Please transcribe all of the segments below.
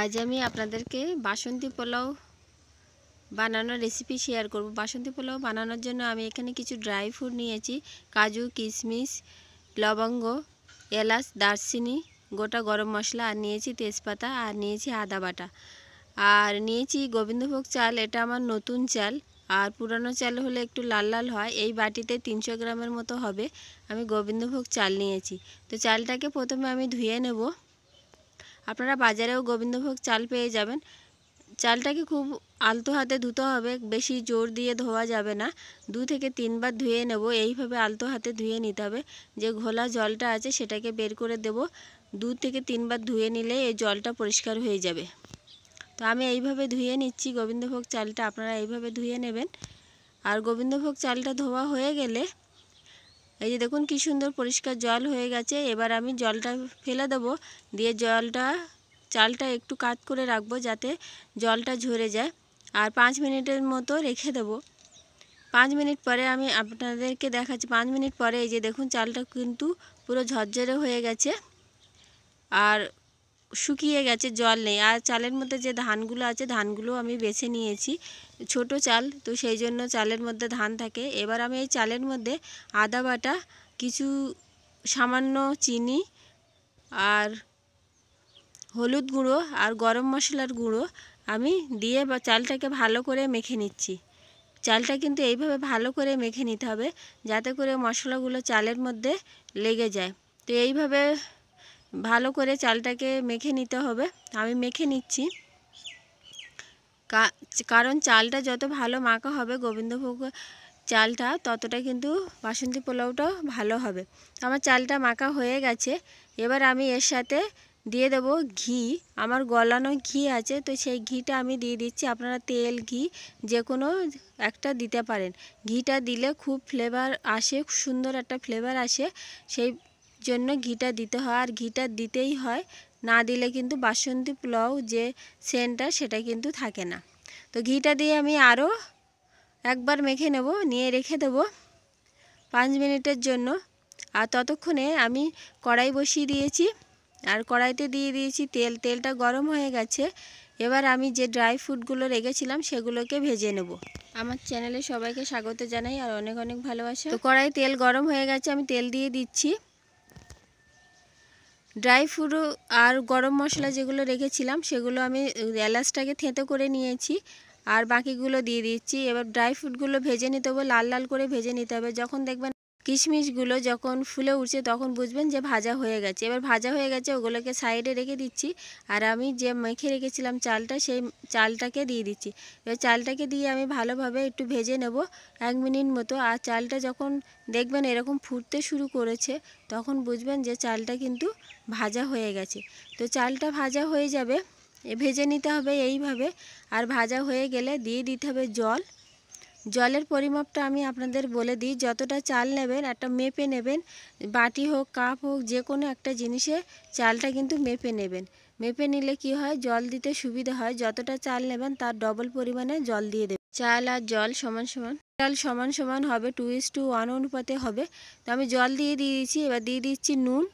আজ আমি আপনাদেরকে বাসন্তী পোলাও বানানোর রেসিপি শেয়ার করব বাসন্তী পোলাও বানানোর জন্য আমি এখানে কিছু ড্রাই ফ্রুট নিয়েছি কাজু কিশমিশ লবঙ্গ এলাচ দারচিনি গোটা গরম মশলা আর নিয়েছি তেজপাতা আর নিয়েছি আদা বাটা আর নিয়েছি গোবিন্দভোগ চাল এটা আমার নতুন চাল আর পুরানো চাল হলে একটু লাল লাল হয় এই বাটিতে তিনশো গ্রামের মতো হবে আমি গোবিন্দভোগ চাল নিয়েছি তো চালটাকে প্রথমে আমি ধুয়ে নেবো আপনারা বাজারেও গোবিন্দভোগ চাল পেয়ে যাবেন চালটাকে খুব আলতো হাতে ধুতে হবে বেশি জোর দিয়ে ধোয়া যাবে না দু থেকে তিনবার ধুয়ে নেব এইভাবে আলতো হাতে ধুয়ে নিতে হবে যে ঘোলা জলটা আছে সেটাকে বের করে দেব দু থেকে তিনবার ধুয়ে নিলে এই জলটা পরিষ্কার হয়ে যাবে তো আমি এইভাবে ধুয়ে নিচ্ছি গোবিন্দভোগ চালটা আপনারা এইভাবে ধুয়ে নেবেন আর গোবিন্দভোগ চালটা ধোয়া হয়ে গেলে এই যে দেখুন কি সুন্দর পরিষ্কার জল হয়ে গেছে এবার আমি জলটা ফেলে দেবো দিয়ে জলটা চালটা একটু কাত করে রাখবো যাতে জলটা ঝরে যায় আর পাঁচ মিনিটের মতো রেখে দেবো পাঁচ মিনিট পরে আমি আপনাদেরকে দেখাচ্ছি পাঁচ মিনিট পরে এই যে দেখুন চালটা কিন্তু পুরো ঝরঝরে হয়ে গেছে আর শুকিয়ে গেছে জল নেই আর চালের মধ্যে যে ধানগুলো আছে ধানগুলো আমি বেছে নিয়েছি ছোট চাল তো সেই জন্য চালের মধ্যে ধান থাকে এবার আমি এই চালের মধ্যে আদা বাটা কিছু সামান্য চিনি আর হলুদ গুঁড়ো আর গরম মশলার গুঁড়ো আমি দিয়ে বা চালটাকে ভালো করে মেখে নিচ্ছি চালটা কিন্তু এইভাবে ভালো করে মেখে নিতে হবে যাতে করে মশলাগুলো চালের মধ্যে লেগে যায় তো এইভাবে ভালো করে চালটাকে মেখে নিতে হবে আমি মেখে নিচ্ছি কারণ চালটা যত ভালো মাখা হবে গোবিন্দভোগ চালটা ততটা কিন্তু বাসন্তী পোলাওটাও ভালো হবে আমার চালটা মাখা হয়ে গেছে এবার আমি এর সাথে দিয়ে দেবো ঘি আমার গলানো ঘি আছে তো সেই ঘিটা আমি দিয়ে দিচ্ছি আপনারা তেল ঘি যে কোনো একটা দিতে পারেন ঘিটা দিলে খুব ফ্লেভার আসে সুন্দর একটা ফ্লেভার আসে সেই জন্য ঘিটা দিতে হয় আর ঘিটা দিতেই হয় না দিলে কিন্তু বাসন্তী পোলাও যে সেন্টটা সেটা কিন্তু থাকে না তো ঘিটা দিয়ে আমি আরও একবার মেখে নেব নিয়ে রেখে দেব পাঁচ মিনিটের জন্য আর ততক্ষণে আমি কড়াই বসিয়ে দিয়েছি আর কড়াইতে দিয়ে দিয়েছি তেল তেলটা গরম হয়ে গেছে এবার আমি যে ড্রাই ফ্রুটগুলো রেখেছিলাম সেগুলোকে ভেজে নেব আমার চ্যানেলে সবাইকে স্বাগত জানাই আর অনেক অনেক ভালোবাসা তো কড়াই তেল গরম হয়ে গেছে আমি তেল দিয়ে দিচ্ছি ড্রাই ফ্রু আর গরম মশলা যেগুলো রেখেছিলাম সেগুলো আমি এলাচটাকে থেঁতো করে নিয়েছি আর বাকিগুলো দিয়ে দিচ্ছি এবার ড্রাই ফ্রুটগুলো ভেজে নিতে হবে লাল লাল করে ভেজে নিতে হবে যখন দেখবেন কিশমিশগুলো যখন ফুলে উঠছে তখন বুঝবেন যে ভাজা হয়ে গেছে এবার ভাজা হয়ে গেছে ওগুলোকে সাইডে রেখে দিচ্ছি আর আমি যে মেখে রেখেছিলাম চালটা সেই চালটাকে দিয়ে দিচ্ছি এবার চালটাকে দিয়ে আমি ভালোভাবে একটু ভেজে নেব এক মিনিট মতো আর চালটা যখন দেখবেন এরকম ফুটতে শুরু করেছে তখন বুঝবেন যে চালটা কিন্তু ভাজা হয়ে গেছে তো চালটা ভাজা হয়ে যাবে ভেজে নিতে হবে এইভাবে আর ভাজা হয়ে গেলে দিয়ে দিতে হবে জল জলের পরিমাপটা আমি আপনাদের বলে দিই যতটা চাল নেবেন একটা মেপে নেবেন বাটি হোক কাপ হোক যে কোনো একটা জিনিসে চালটা কিন্তু মেপে নেবেন মেপে নিলে কি হয় জল দিতে সুবিধা হয় যতটা চাল নেবেন তার ডবল পরিমাণে জল দিয়ে দেবেন চাল আর জল সমান সমান চাল সমান সমান হবে টু ইস টু ওয়ান অনুপাতে হবে তো আমি জল দিয়ে দিয়েছি এবার দিয়ে দিচ্ছি নুন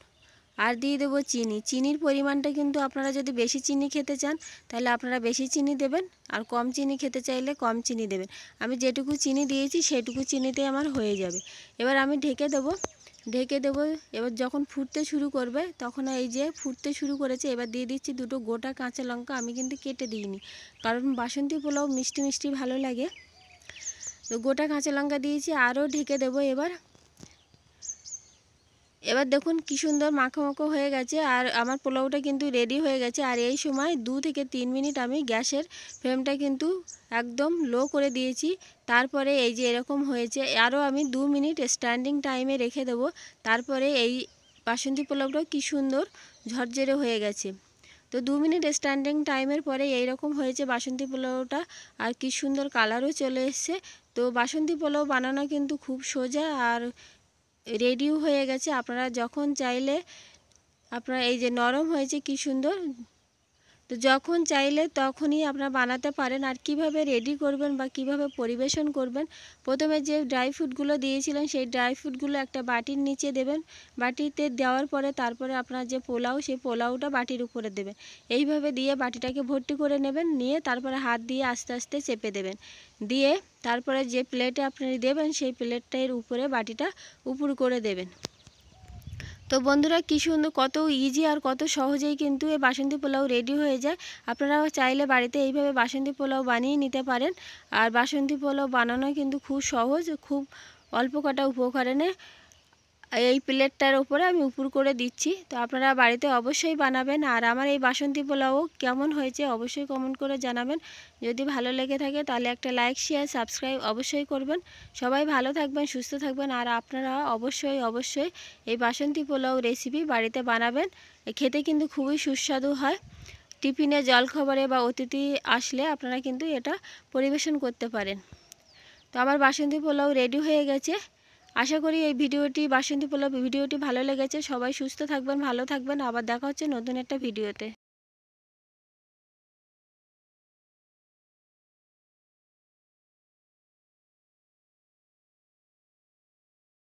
আর দিয়ে দেবো চিনি চিনির পরিমাণটা কিন্তু আপনারা যদি বেশি চিনি খেতে চান তাহলে আপনারা বেশি চিনি দেবেন আর কম চিনি খেতে চাইলে কম চিনি দেবেন আমি যেটুকু চিনি দিয়েছি সেটুকু চিনিতে আমার হয়ে যাবে এবার আমি ঢেকে দেবো ঢেকে দেব এবার যখন ফুটতে শুরু করবে তখন এই যে ফুটতে শুরু করেছে এবার দিয়ে দিচ্ছি দুটো গোটা কাঁচা লঙ্কা আমি কিন্তু কেটে দিইনি কারণ বাসন্তী পোলাও মিষ্টি মিষ্টি ভালো লাগে তো গোটা কাঁচা লঙ্কা দিয়েছি আরও ঢেকে দেবো এবার এবার দেখুন কি সুন্দর মাখো মাখো হয়ে গেছে আর আমার পোলাওটা কিন্তু রেডি হয়ে গেছে আর এই সময় দু থেকে তিন মিনিট আমি গ্যাসের ফ্লেমটা কিন্তু একদম লো করে দিয়েছি তারপরে এই যে এরকম হয়েছে আরও আমি দু মিনিট স্ট্যান্ডিং টাইমে রেখে দেব তারপরে এই বাসন্তী পোলাওটা কি সুন্দর ঝরঝরে হয়ে গেছে তো দু মিনিট স্ট্যান্ডিং টাইমের পরে এই রকম হয়েছে বাসন্তী পোলাওটা আর কি সুন্দর কালারও চলে এসছে তো বাসন্তী পোলাও বানানো কিন্তু খুব সোজা আর রেডিও হয়ে গেছে আপনারা যখন চাইলে আপনারা এই যে নরম হয়েছে কি সুন্দর তো যখন চাইলে তখনই আপনারা বানাতে পারেন আর কিভাবে রেডি করবেন বা কিভাবে পরিবেশন করবেন প্রথমে যে ড্রাই ফ্রুটগুলো দিয়েছিলেন সেই ড্রাই ফ্রুটগুলো একটা বাটির নিচে দেবেন বাটিতে দেওয়ার পরে তারপরে আপনার যে পোলাও সেই পোলাওটা বাটির উপরে দেবেন এইভাবে দিয়ে বাটিটাকে ভর্তি করে নেবেন নিয়ে তারপরে হাত দিয়ে আস্তে আস্তে চেপে দেবেন দিয়ে তারপরে যে প্লেটে আপনি দেবেন সেই প্লেটটার উপরে বাটিটা উপর করে দেবেন তো বন্ধুরা কী সুন্দর কত ইজি আর কত সহজেই কিন্তু এই বাসন্তী পোলাও রেডি হয়ে যায় আপনারা চাইলে বাড়িতে এইভাবে বাসন্তী পোলাও বানিয়ে নিতে পারেন আর বাসন্তী পোলাও বানানো কিন্তু খুব সহজ খুব অল্প কটা উপকরণে এই প্লেটটার উপরে আমি উপর করে দিচ্ছি তো আপনারা বাড়িতে অবশ্যই বানাবেন আর আমার এই বাসন্তী পোলাও কেমন হয়েছে অবশ্যই কমেন্ট করে জানাবেন যদি ভালো লেগে থাকে তাহলে একটা লাইক শেয়ার সাবস্ক্রাইব অবশ্যই করবেন সবাই ভালো থাকবেন সুস্থ থাকবেন আর আপনারা অবশ্যই অবশ্যই এই বাসন্তী পোলাও রেসিপি বাড়িতে বানাবেন খেতে কিন্তু খুবই সুস্বাদু হয় টিফিনে খাবারে বা অতিথি আসলে আপনারা কিন্তু এটা পরিবেশন করতে পারেন তো আমার বাসন্তী পোলাও রেডি হয়ে গেছে আশা করি এই ভিডিওটি বাসন্তী পোলাপ ভিডিওটি ভালো লেগেছে সবাই সুস্থ থাকবেন ভালো থাকবেন আবার দেখা হচ্ছে নতুন একটা ভিডিওতে